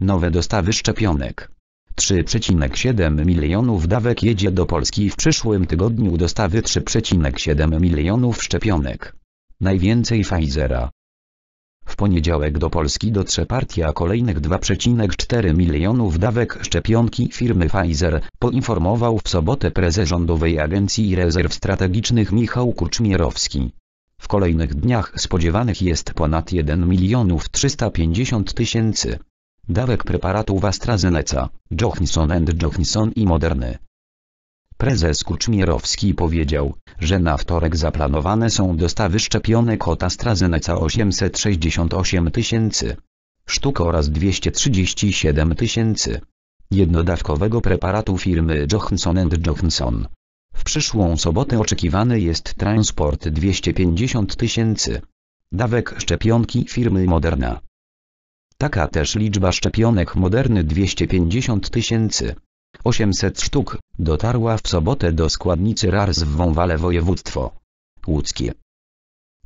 Nowe dostawy szczepionek. 3,7 milionów dawek jedzie do Polski w przyszłym tygodniu dostawy 3,7 milionów szczepionek. Najwięcej Pfizera. W poniedziałek do Polski dotrze partia kolejnych 2,4 milionów dawek szczepionki firmy Pfizer, poinformował w sobotę prezes Rządowej Agencji Rezerw Strategicznych Michał Kuczmierowski. W kolejnych dniach spodziewanych jest ponad 1 milionów 350 tysięcy dawek preparatów AstraZeneca, Johnson Johnson i Moderny. Prezes Kuczmierowski powiedział, że na wtorek zaplanowane są dostawy szczepionek od AstraZeneca 868 tysięcy sztuk oraz 237 tysięcy jednodawkowego preparatu firmy Johnson Johnson. W przyszłą sobotę oczekiwany jest transport 250 tysięcy dawek szczepionki firmy Moderna. Taka też liczba szczepionek Moderny 250 tysięcy. 800 sztuk, dotarła w sobotę do składnicy RARS w Wąwale województwo łódzkie.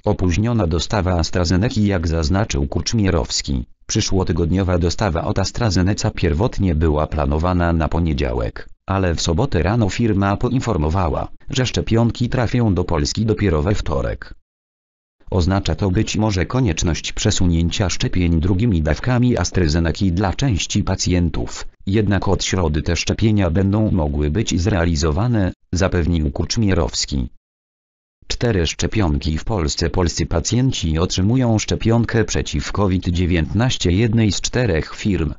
Opóźniona dostawa AstraZeneca jak zaznaczył Kuczmierowski, przyszłotygodniowa dostawa od AstraZeneca pierwotnie była planowana na poniedziałek, ale w sobotę rano firma poinformowała, że szczepionki trafią do Polski dopiero we wtorek. Oznacza to być może konieczność przesunięcia szczepień drugimi dawkami AstraZeneki dla części pacjentów, jednak od środy te szczepienia będą mogły być zrealizowane, zapewnił Kuczmierowski. Cztery szczepionki w Polsce Polscy pacjenci otrzymują szczepionkę przeciw COVID-19 jednej z czterech firm.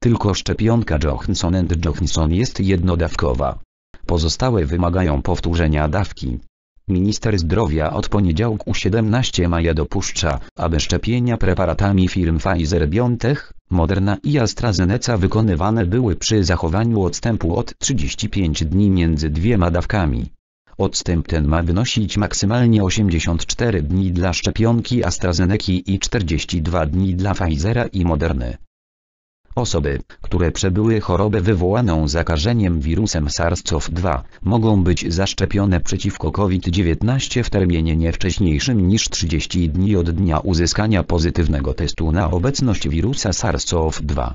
Tylko szczepionka Johnson Johnson jest jednodawkowa. Pozostałe wymagają powtórzenia dawki. Minister Zdrowia od poniedziałku 17 maja dopuszcza, aby szczepienia preparatami firm Pfizer-BioNTech, Moderna i AstraZeneca wykonywane były przy zachowaniu odstępu od 35 dni między dwiema dawkami. Odstęp ten ma wynosić maksymalnie 84 dni dla szczepionki AstraZeneca i 42 dni dla Pfizera i Moderny. Osoby, które przebyły chorobę wywołaną zakażeniem wirusem SARS-CoV-2, mogą być zaszczepione przeciwko COVID-19 w terminie nie wcześniejszym niż 30 dni od dnia uzyskania pozytywnego testu na obecność wirusa SARS-CoV-2.